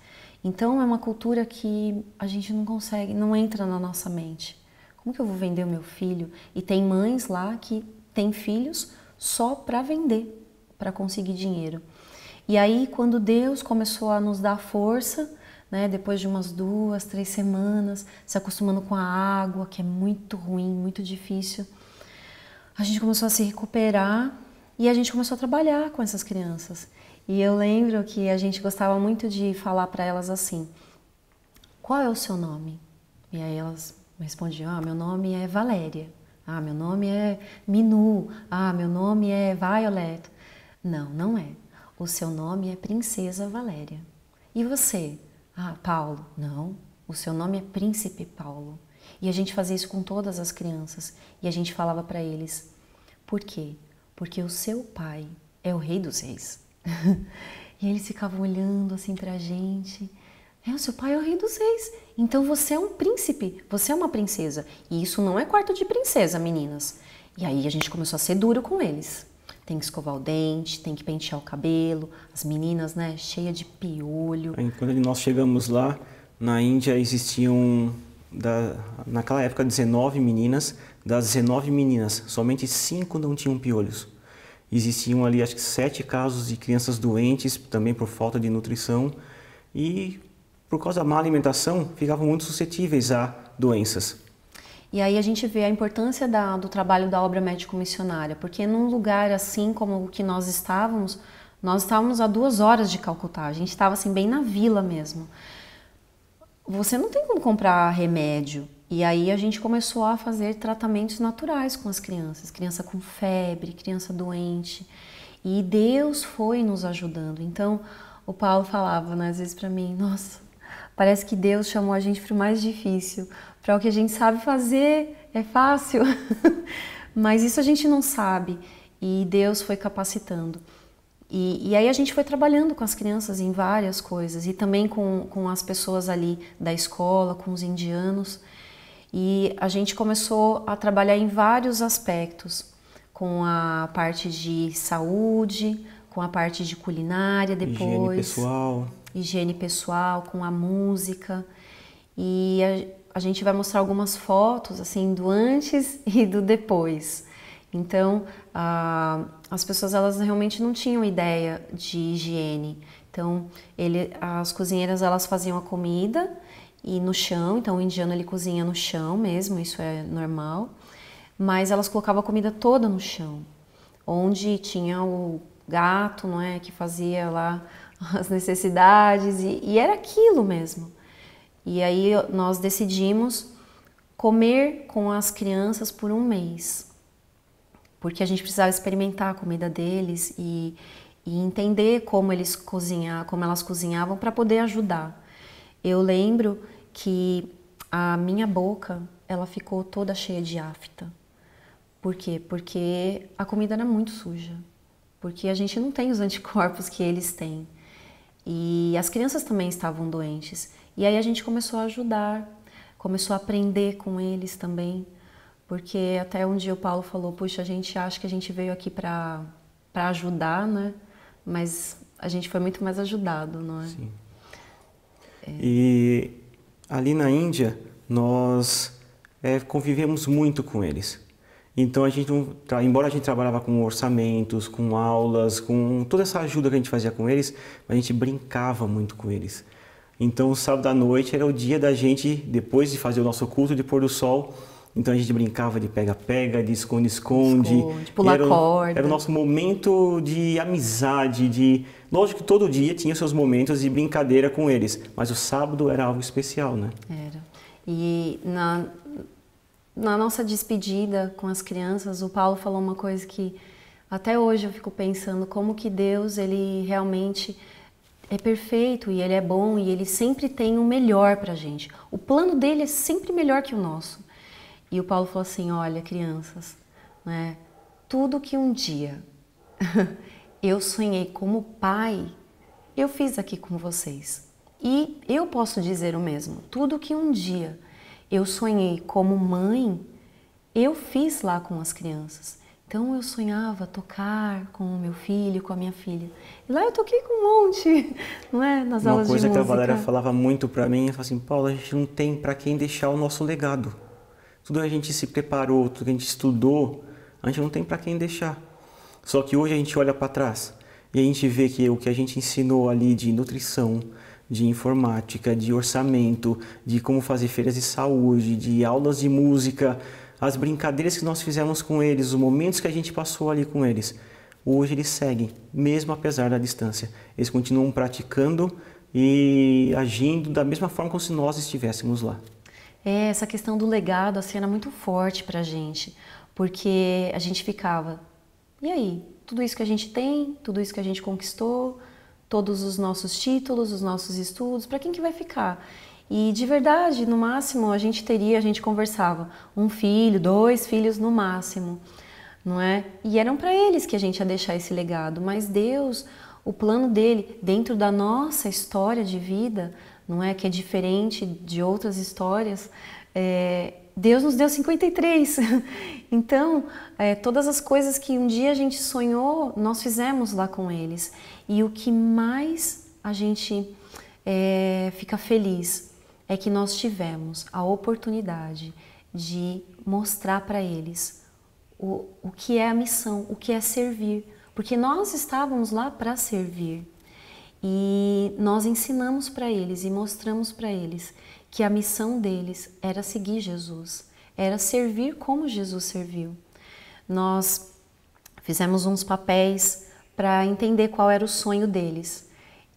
Então é uma cultura que a gente não consegue, não entra na nossa mente. Como que eu vou vender o meu filho? E tem mães lá que têm filhos só para vender, para conseguir dinheiro. E aí, quando Deus começou a nos dar força, né, depois de umas duas, três semanas, se acostumando com a água, que é muito ruim, muito difícil, a gente começou a se recuperar e a gente começou a trabalhar com essas crianças. E eu lembro que a gente gostava muito de falar para elas assim: qual é o seu nome? E aí elas respondiam: ah, meu nome é Valéria. Ah, meu nome é Minu. Ah, meu nome é Violet. Não, não é. O seu nome é Princesa Valéria. E você? Ah, Paulo. Não, o seu nome é Príncipe Paulo. E a gente fazia isso com todas as crianças e a gente falava para eles: Por quê? Porque o seu pai é o rei dos reis. (laughs) e eles ficavam olhando assim pra gente. É, o seu pai é o rei dos reis. Então você é um príncipe, você é uma princesa. E isso não é quarto de princesa, meninas. E aí a gente começou a ser duro com eles tem que escovar o dente, tem que pentear o cabelo, as meninas, né, cheia de piolho. Enquanto quando nós chegamos lá, na Índia existiam, da, naquela época, 19 meninas. Das 19 meninas, somente 5 não tinham piolhos. Existiam ali, acho que, 7 casos de crianças doentes, também por falta de nutrição. E, por causa da má alimentação, ficavam muito suscetíveis a doenças. E aí a gente vê a importância da, do trabalho da obra médico-missionária, porque num lugar assim como o que nós estávamos, nós estávamos a duas horas de Calcutá, a gente estava assim bem na vila mesmo. Você não tem como comprar remédio. E aí a gente começou a fazer tratamentos naturais com as crianças, criança com febre, criança doente. E Deus foi nos ajudando. Então, o Paulo falava né, às vezes para mim, nossa, Parece que Deus chamou a gente para o mais difícil, para o que a gente sabe fazer, é fácil. (laughs) Mas isso a gente não sabe e Deus foi capacitando. E, e, aí a gente foi trabalhando com as crianças em várias coisas e também com, com as pessoas ali da escola, com os indianos. E a gente começou a trabalhar em vários aspectos, com a parte de saúde, com a parte de culinária depois. Higiene pessoal higiene pessoal, com a música. E a, a gente vai mostrar algumas fotos assim do antes (laughs) e do depois. Então, a, as pessoas elas realmente não tinham ideia de higiene. Então, ele, as cozinheiras elas faziam a comida e no chão, então o indiano ele cozinha no chão mesmo, isso é normal. Mas elas colocavam a comida toda no chão, onde tinha o gato, não é, que fazia lá as necessidades, e, e era aquilo mesmo. E aí nós decidimos comer com as crianças por um mês, porque a gente precisava experimentar a comida deles e, e entender como eles cozinhar, como elas cozinhavam para poder ajudar. Eu lembro que a minha boca ela ficou toda cheia de afta. Por quê? Porque a comida era muito suja, porque a gente não tem os anticorpos que eles têm. E as crianças também estavam doentes. E aí a gente começou a ajudar, começou a aprender com eles também, porque até um dia o Paulo falou: "Puxa, a gente acha que a gente veio aqui para para ajudar, né? Mas a gente foi muito mais ajudado, não é?" Sim. É. E ali na Índia, nós é, convivemos muito com eles. Então a gente embora a gente trabalhava com orçamentos, com aulas, com toda essa ajuda que a gente fazia com eles, a gente brincava muito com eles. Então o sábado à noite era o dia da gente depois de fazer o nosso culto de pôr do sol, então a gente brincava de pega-pega, de esconde-esconde, pular era, corda. Era o nosso momento de amizade, de lógico que todo dia tinha seus momentos de brincadeira com eles, mas o sábado era algo especial, né? Era. E na na nossa despedida com as crianças, o Paulo falou uma coisa que até hoje eu fico pensando como que Deus ele realmente é perfeito e ele é bom e ele sempre tem o melhor para gente. O plano dele é sempre melhor que o nosso. E o Paulo falou assim: olha, crianças, né? Tudo que um dia (laughs) eu sonhei como pai, eu fiz aqui com vocês. E eu posso dizer o mesmo. Tudo que um dia eu sonhei como mãe, eu fiz lá com as crianças. Então eu sonhava tocar com o meu filho, com a minha filha. E lá eu toquei com um monte, (laughs) não é? Nas Uma aulas de música. Uma coisa que a Valéria falava muito para mim, ela falava assim, Paula, a gente não tem para quem deixar o nosso legado. Tudo a gente se preparou, tudo a gente estudou, a gente não tem para quem deixar. Só que hoje a gente olha para trás e a gente vê que o que a gente ensinou ali de nutrição, de informática, de orçamento, de como fazer feiras de saúde, de aulas de música, as brincadeiras que nós fizemos com eles, os momentos que a gente passou ali com eles. Hoje eles seguem, mesmo apesar da distância. Eles continuam praticando e agindo da mesma forma como se nós estivéssemos lá. É, essa questão do legado, a cena é muito forte para a gente, porque a gente ficava, e aí? Tudo isso que a gente tem, tudo isso que a gente conquistou, todos os nossos títulos, os nossos estudos, para quem que vai ficar? E de verdade, no máximo a gente teria, a gente conversava, um filho, dois filhos no máximo, não é? E eram para eles que a gente ia deixar esse legado, mas Deus, o plano dele dentro da nossa história de vida, não é que é diferente de outras histórias, é, Deus nos deu 53. (laughs) Então, é, todas as coisas que um dia a gente sonhou, nós fizemos lá com eles. E o que mais a gente é, fica feliz é que nós tivemos a oportunidade de mostrar para eles o, o que é a missão, o que é servir, porque nós estávamos lá para servir e nós ensinamos para eles e mostramos para eles que a missão deles era seguir Jesus, era servir como Jesus serviu. Nós fizemos uns papéis para entender qual era o sonho deles.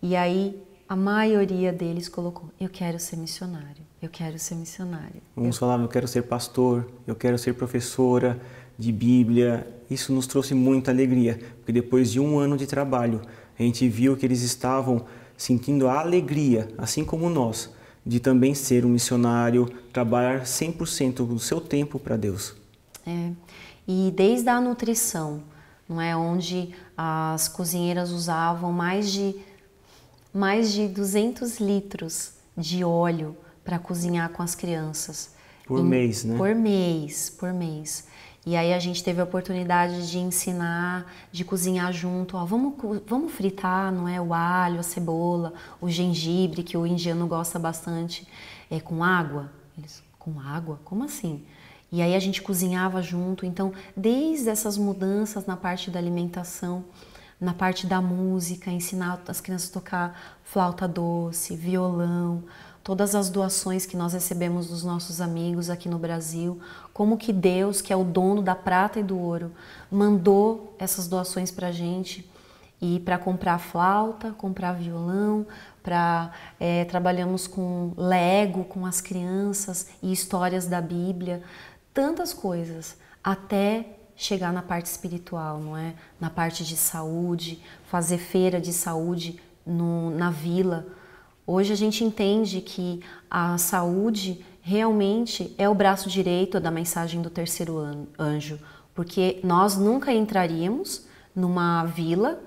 E aí a maioria deles colocou: eu quero ser missionário, eu quero ser missionário. Uns eu... falavam: eu quero ser pastor, eu quero ser professora de Bíblia. Isso nos trouxe muita alegria, porque depois de um ano de trabalho, a gente viu que eles estavam sentindo a alegria, assim como nós, de também ser um missionário, trabalhar 100% do seu tempo para Deus. É. E desde a nutrição, não é onde as cozinheiras usavam mais de mais de 200 litros de óleo para cozinhar com as crianças. Por mês, né? Por mês, por mês. E aí a gente teve a oportunidade de ensinar, de cozinhar junto. Ó, vamos, vamos fritar, não é? O alho, a cebola, o gengibre, que o indiano gosta bastante, é com água. Eles, com água? Como assim? E aí a gente cozinhava junto. Então, desde essas mudanças na parte da alimentação, na parte da música, ensinar as crianças a tocar flauta doce, violão, todas as doações que nós recebemos dos nossos amigos aqui no Brasil, como que Deus, que é o dono da prata e do ouro, mandou essas doações para a gente e para comprar flauta, comprar violão, para é, eh, trabalhamos com Lego, com as crianças e histórias da Bíblia tantas coisas até chegar na parte espiritual, não é? Na parte de saúde, fazer feira de saúde no, na vila. Hoje a gente entende que a saúde realmente é o braço direito da mensagem do terceiro anjo, porque nós nunca entraríamos numa vila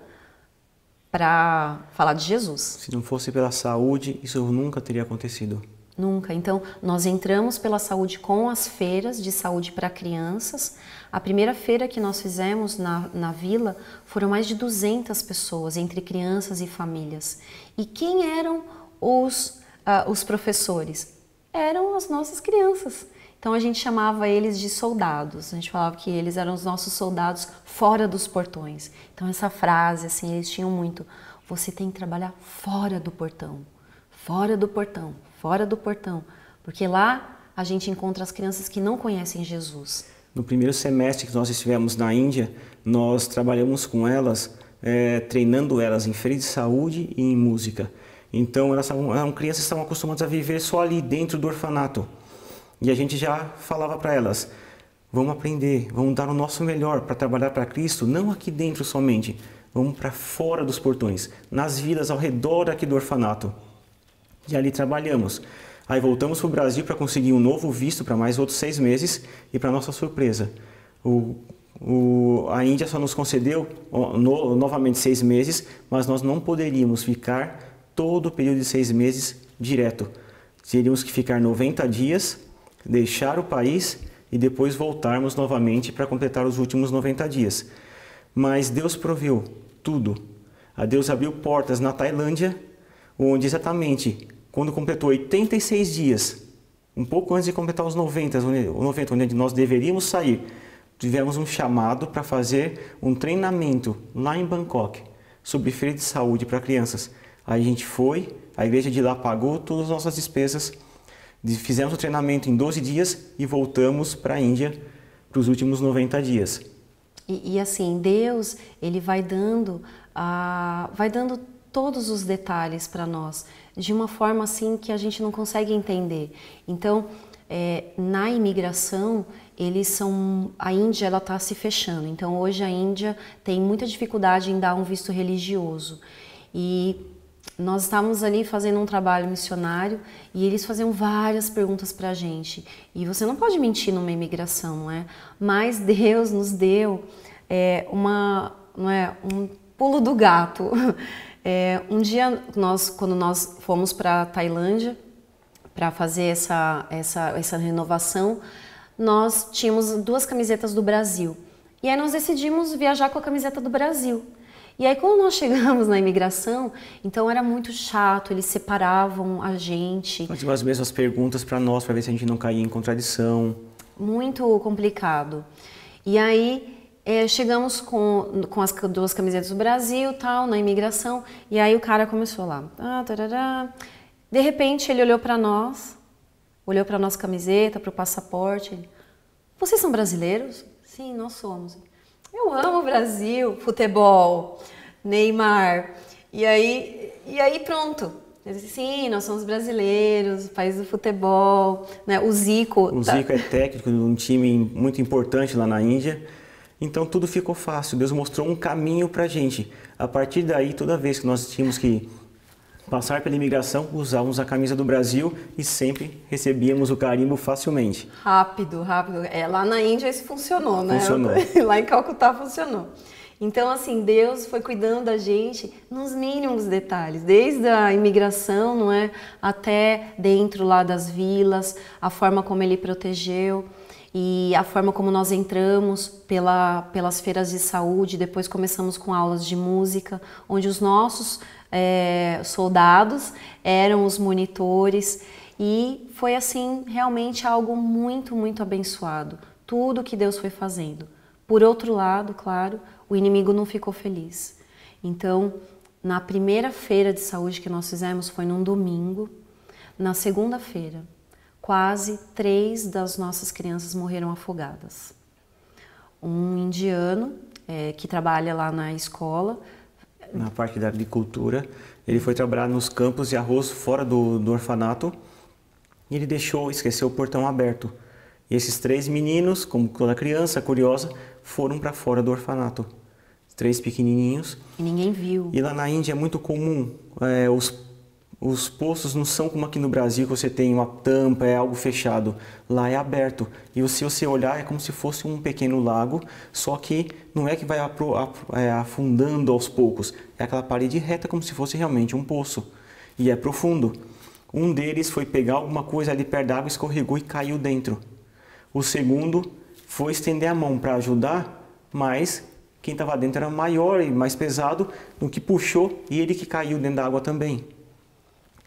para falar de Jesus. Se não fosse pela saúde, isso nunca teria acontecido. Nunca. Então, nós entramos pela saúde com as feiras de saúde para crianças. A primeira feira que nós fizemos na, na vila foram mais de 200 pessoas, entre crianças e famílias. E quem eram os, uh, os professores? Eram as nossas crianças. Então a gente chamava eles de soldados. A gente falava que eles eram os nossos soldados fora dos portões. Então essa frase assim, eles tinham muito: você tem que trabalhar fora do portão. Fora do portão, fora do portão, porque lá a gente encontra as crianças que não conhecem Jesus. No primeiro semestre que nós estivemos na Índia, nós trabalhamos com elas, é, treinando elas em feira de saúde e em música. Então elas eram crianças que estavam acostumadas a viver só ali dentro do orfanato. E a gente já falava para elas: vamos aprender, vamos dar o nosso melhor para trabalhar para Cristo, não aqui dentro somente, vamos para fora dos portões, nas vidas ao redor aqui do orfanato. E ali trabalhamos. Aí voltamos para o Brasil para conseguir um novo visto para mais outros seis meses e, para nossa surpresa, o, o, a Índia só nos concedeu no, novamente seis meses, mas nós não poderíamos ficar todo o período de seis meses direto. Teríamos que ficar 90 dias, deixar o país e depois voltarmos novamente para completar os últimos 90 dias. Mas Deus proviu tudo. A Deus abriu portas na Tailândia, onde exatamente quando completou 86 dias, um pouco antes de completar os 90, o 90 onde nós deveríamos sair, tivemos um chamado para fazer um treinamento lá em Bangkok sobre feira de saúde para crianças. Aí a gente foi, a igreja de lá pagou todas as nossas despesas, fizemos o treinamento em 12 dias e voltamos para a Índia para os últimos 90 dias. E, e, assim, Deus, ele vai dando, ah, vai dando todos os detalhes para nós, de uma forma assim que a gente não consegue entender. Então, é, na imigração, eles são a Índia ela está se fechando. Então, hoje a Índia tem muita dificuldade em dar um visto religioso. E nós estávamos ali fazendo um trabalho missionário e eles faziam várias perguntas para a gente. E você não pode mentir numa imigração, não é? Mas (laughs) Deus nos deu é, uma, não é, um pulo do gato. (laughs) É, um dia nós, quando nós fomos para a Tailândia para fazer essa, essa, essa renovação, nós tínhamos duas camisetas do Brasil. E aí nós decidimos viajar com a camiseta do Brasil. E aí quando nós (laughs) chegamos na imigração, então era muito chato, eles separavam a gente. Faziam então, tipo, as mesmas perguntas para nós, para ver se a gente não caía em contradição. Muito complicado. E aí é, chegamos com, com as duas camisetas do Brasil, tal, na imigração, e aí o cara começou lá. Ah, tarará. De repente ele olhou para nós, olhou para nossa camiseta, para o passaporte. Ele, Vocês são brasileiros? Sim, nós somos. Eu amo o Brasil, futebol, Neymar. E aí, e aí pronto. Ele disse, Sim, nós somos brasileiros, país do futebol, né? O Zico. O tá Zico é técnico de um time muito importante lá na Índia. Então tudo ficou fácil. Deus mostrou um caminho para a gente. A partir daí, toda vez que nós tínhamos que passar pela imigração, usávamos a camisa do Brasil e sempre recebíamos o carimbo facilmente. Rápido, rápido. É, lá na Índia isso funcionou, né? Funcionou. (laughs) lá em Calcutá funcionou. Então, assim, Deus foi cuidando da gente nos mínimos detalhes, desde a imigração, não é? Até dentro lá das vilas, a forma como ele protegeu e a forma como nós entramos pela, pelas feiras de saúde, depois começamos com aulas de música, onde os nossos é, soldados eram os monitores e foi assim realmente algo muito, muito abençoado. Tudo que Deus foi fazendo. Por outro lado, claro, o inimigo não ficou feliz. Então, na primeira feira de saúde que nós fizemos foi num domingo. Na segunda-feira, quase três das nossas crianças morreram afogadas. Um indiano é, que trabalha lá na escola. Na parte da agricultura, ele foi trabalhar nos campos de arroz fora do, do orfanato e ele deixou, esqueceu o portão aberto. E esses três meninos, como toda criança curiosa, foram para fora do orfanato. Três pequenininhos. E ninguém viu. E lá na Índia é muito comum é, os os poços não são como aqui no Brasil, que você tem uma tampa, é algo fechado. Lá é aberto. E se você olhar, é como se fosse um pequeno lago, só que não é que vai é, afundando aos poucos. É aquela parede reta, como se fosse realmente um poço. E é profundo. Um deles foi pegar alguma coisa ali perto d'água, escorregou e caiu dentro. O segundo foi estender a mão para ajudar, mas quem estava dentro era maior e mais pesado do que puxou e ele que caiu dentro da água também.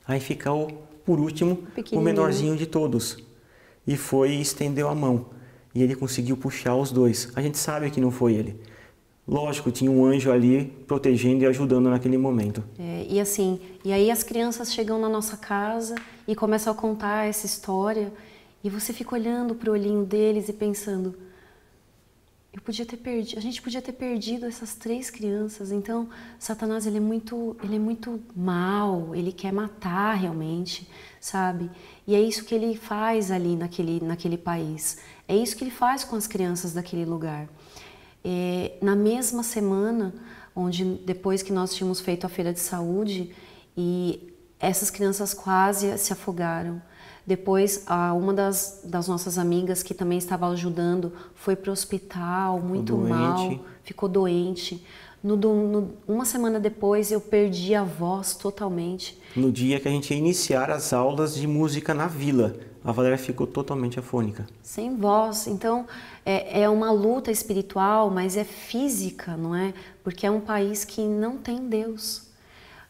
Aí fica o, por último, o menorzinho de todos. E foi e estendeu a mão. E ele conseguiu puxar os dois. A gente sabe que não foi ele. Lógico, tinha um anjo ali protegendo e ajudando naquele momento. É, e assim, e aí as crianças chegam na nossa casa e começam a contar essa história. E você fica olhando para o olhinho deles e pensando: eu podia ter perdido, a gente podia ter perdido essas três crianças. Então, Satanás ele é muito, ele é muito mal, ele quer matar realmente, sabe? E é isso que ele faz ali naquele, naquele país. É isso que ele faz com as crianças daquele lugar. É, na mesma semana, onde depois que nós tínhamos feito a feira de saúde e essas crianças quase se afogaram. Depois, uma das, das nossas amigas que também estava ajudando foi para o hospital, ficou muito doente. mal, ficou doente. No, no, uma semana depois, eu perdi a voz totalmente. No dia que a gente ia iniciar as aulas de música na vila, a Valéria ficou totalmente afônica. Sem voz. Então, é, é uma luta espiritual, mas é física, não é? Porque é um país que não tem Deus,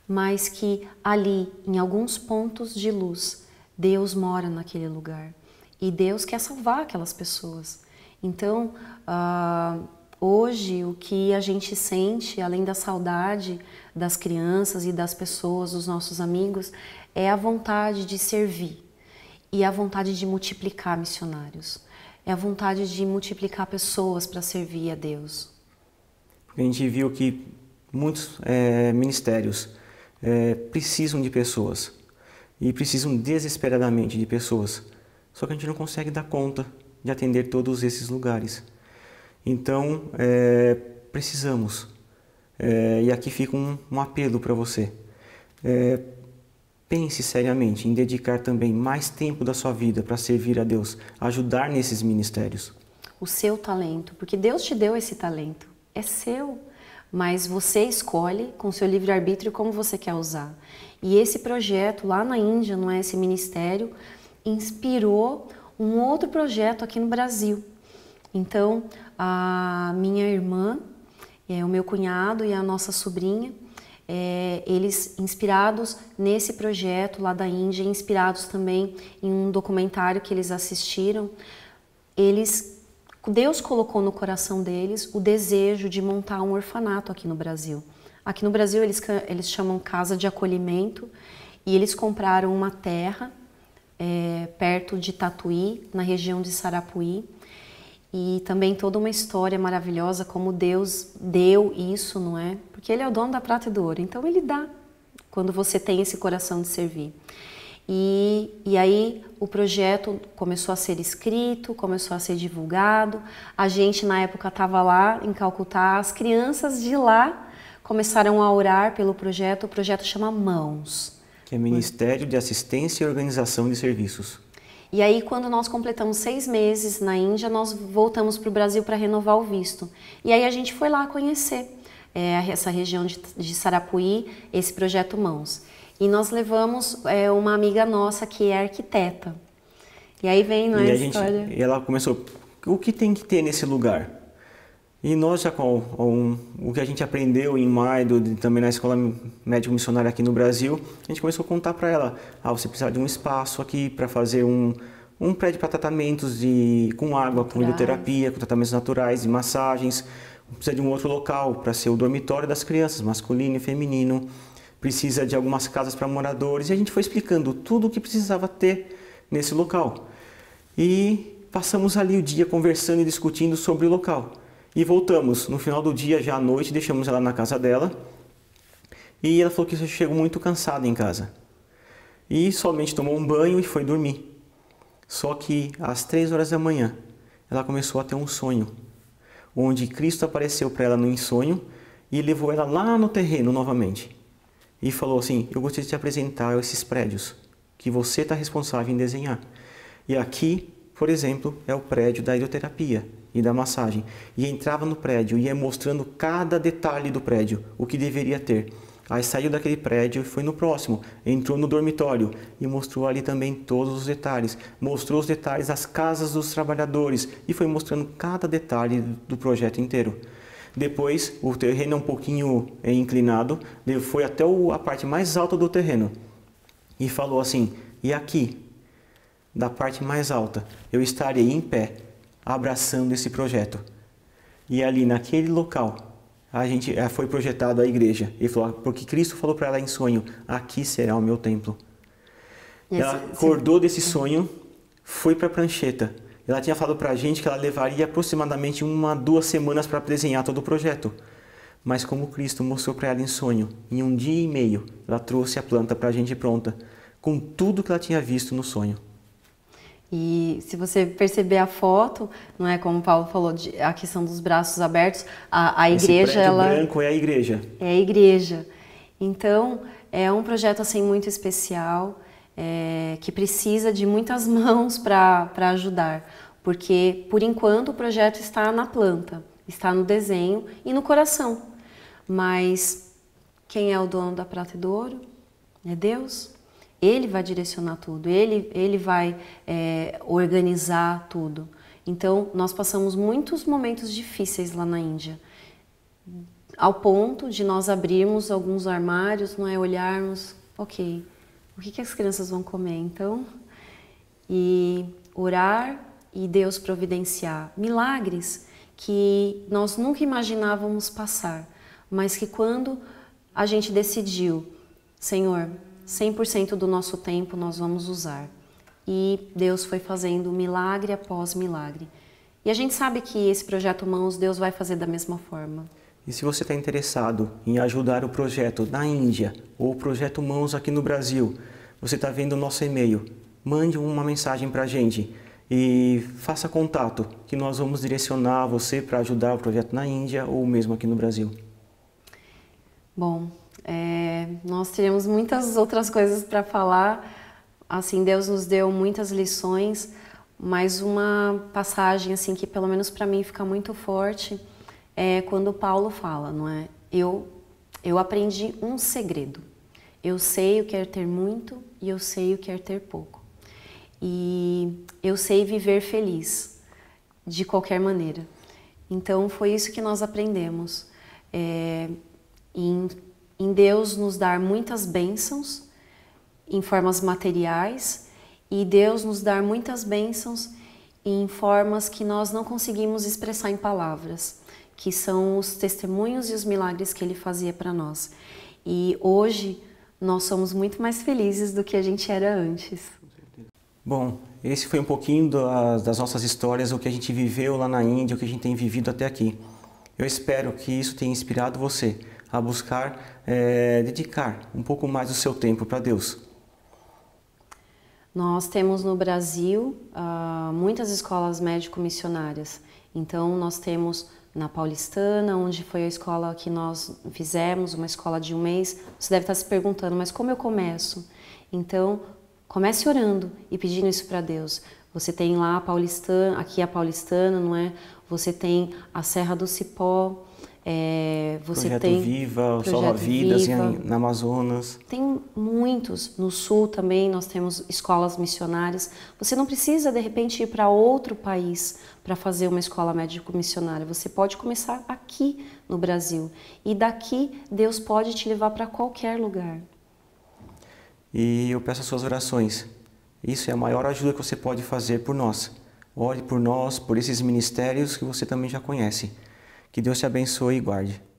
mas que ali, em alguns pontos de luz, Deus mora naquele lugar e Deus quer salvar aquelas pessoas. Então, uh, hoje o que a gente sente, além da saudade das crianças e das pessoas, dos nossos amigos, é a vontade de servir e a vontade de multiplicar missionários. É a vontade de multiplicar pessoas para servir a Deus. A gente viu que muitos é, ministérios é, precisam de pessoas e precisam desesperadamente de pessoas. Só que a gente não consegue dar conta de atender todos esses lugares. Então, é, precisamos. É, e aqui fica um, um apelo para você. É, pense seriamente em dedicar também mais tempo da sua vida para servir a Deus, ajudar nesses ministérios. O seu talento, porque Deus te deu esse talento, é seu mas você escolhe com seu livre arbítrio como você quer usar. E esse projeto lá na Índia, não é esse ministério, inspirou um outro projeto aqui no Brasil. Então, a minha irmã, é, o meu cunhado e a nossa sobrinha, é, eles inspirados nesse projeto lá da Índia, inspirados também em um documentário que eles assistiram, eles Deus colocou no coração deles o desejo de montar um orfanato aqui no Brasil. Aqui no Brasil eles, eles chamam casa de acolhimento e eles compraram uma terra é, perto de Tatuí, na região de Sarapuí. E também toda uma história maravilhosa, como Deus deu isso, não é? Porque Ele é o dono da prata e do ouro, então Ele dá quando você tem esse coração de servir. E, e aí o projeto começou a ser escrito, começou a ser divulgado. A gente, na época, estava lá em Calcutá, as crianças de lá começaram a orar pelo projeto. O projeto chama Mãos que é Ministério de Assistência e Organização de Serviços. E aí, quando nós completamos seis meses na Índia, nós voltamos para o Brasil para renovar o visto. E aí a gente foi lá conhecer é, essa região de, de Sarapuí, esse projeto Mãos. E nós levamos é, uma amiga nossa que é arquiteta. E aí vem, não é, e a história? Gente, e ela começou, o que tem que ter nesse lugar? E nós, já com um, o que a gente aprendeu em maio, também na Escola Médico Missionária aqui no Brasil, a gente começou a contar para ela, ah, você precisa de um espaço aqui para fazer um, um prédio para tratamentos de, com água, com hidroterapia, com tratamentos naturais e massagens, precisa de um outro local para ser o dormitório das crianças, masculino e feminino, precisa de algumas casas para moradores. E a gente foi explicando tudo o que precisava ter nesse local. E passamos ali o dia conversando e discutindo sobre o local. E voltamos no final do dia, já à noite, deixamos ela na casa dela. E ela falou que chegou muito cansada em casa. E somente tomou um banho e foi dormir. Só que às três horas da manhã, ela começou a ter um sonho, onde Cristo apareceu para ela no sonho e levou ela lá no terreno novamente e falou assim: Eu gostaria de te apresentar esses prédios que você está responsável em desenhar. E aqui, por exemplo, é o prédio da hidroterapia e da massagem. E entrava no prédio e ia mostrando cada detalhe do prédio, o que deveria ter. Aí saiu daquele prédio e foi no próximo, entrou no dormitório e mostrou ali também todos os detalhes. Mostrou os detalhes das casas dos trabalhadores e foi mostrando cada detalhe do projeto inteiro. Depois, o terreno é um pouquinho é, inclinado, ele foi até a parte mais alta do terreno e falou assim: E aqui, da parte mais alta, eu estarei em pé, abraçando esse projeto. E ali, naquele local, a gente eh, foi projetado a igreja. Ele falou: ah, Porque Cristo falou para ela em sonho: Aqui será o meu templo. Esse, ela acordou sim. desse sonho, foi para a prancheta ela tinha falado para a gente que ela levaria aproximadamente uma, duas semanas para desenhar todo o projeto. Mas como Cristo mostrou para ela em sonho, em um dia e meio, ela trouxe a planta para a gente pronta, com tudo que ela tinha visto no sonho. E se você perceber a foto, não é como o Paulo falou, de, a questão dos braços abertos, a, a Esse igreja, ela branco é a igreja. É a igreja. Então, é um projeto assim muito especial é, que precisa de muitas (laughs) mãos para ajudar, porque por enquanto o projeto está na planta, está no desenho e no coração. Mas quem é o dono da prata e do ouro? É Deus. Ele vai direcionar tudo, ele, ele vai é, organizar tudo. Então, nós passamos muitos momentos difíceis lá na Índia, ao ponto de nós abrirmos alguns armários, não é? Olharmos, ok, o que, que as crianças vão comer então, e orar e Deus providenciar milagres que nós nunca imaginávamos passar, mas que quando a gente decidiu, Senhor, 100% do nosso tempo nós vamos usar. E Deus foi fazendo milagre após milagre. E a gente sabe que esse projeto Mãos Deus vai fazer da mesma forma. E se você está interessado em ajudar o projeto na Índia ou o projeto Mãos aqui no Brasil, você está vendo o nosso e-mail, mande uma mensagem para a gente e faça contato que nós vamos direcionar você para ajudar o projeto na Índia ou mesmo aqui no Brasil. Bom, é, nós teríamos muitas outras coisas para falar. Assim, Deus nos deu muitas lições, mas uma passagem assim que pelo menos para mim fica muito forte é quando Paulo fala, não é? Eu, eu aprendi um segredo. Eu sei o que é ter muito e eu sei o que é ter pouco. E eu sei viver feliz, de qualquer maneira. Então foi isso que nós aprendemos. É, em, em Deus nos dar muitas bênçãos em formas materiais e Deus nos dar muitas bênçãos em formas que nós não conseguimos expressar em palavras que são os testemunhos e os milagres que ele fazia para nós. E hoje nós somos muito mais felizes do que a gente era antes. Bom, esse foi um pouquinho das, ah, das nossas histórias, o que a gente viveu lá na Índia, o que a gente tem vivido até aqui. Eu espero que isso tenha inspirado você a buscar é, dedicar um pouco mais do seu tempo para Deus. Nós temos no Brasil uh, muitas escolas médico-missionárias, então nós temos na Paulistana, onde foi a escola que nós fizemos, uma escola de um mês. Você deve estar se perguntando, mas como eu começo? Então, comece orando e pedindo isso para Deus. Você tem lá a Paulistana, aqui é a Paulistana, não é? Você tem a Serra do Cipó, é, você Projeto tem Viva, Projeto Salva Vidas Viva. Em, na Amazonas. Tem muitos. No Sul também nós temos escolas missionárias. Você não precisa, de repente, ir para outro país para fazer uma escola médico-missionária. Você pode começar aqui no Brasil. E daqui Deus pode te levar para qualquer lugar. E eu peço as suas orações. Isso é a maior ajuda que você pode fazer por nós. Ore por nós, por esses ministérios que você também já conhece que Deus te abençoe e guarde.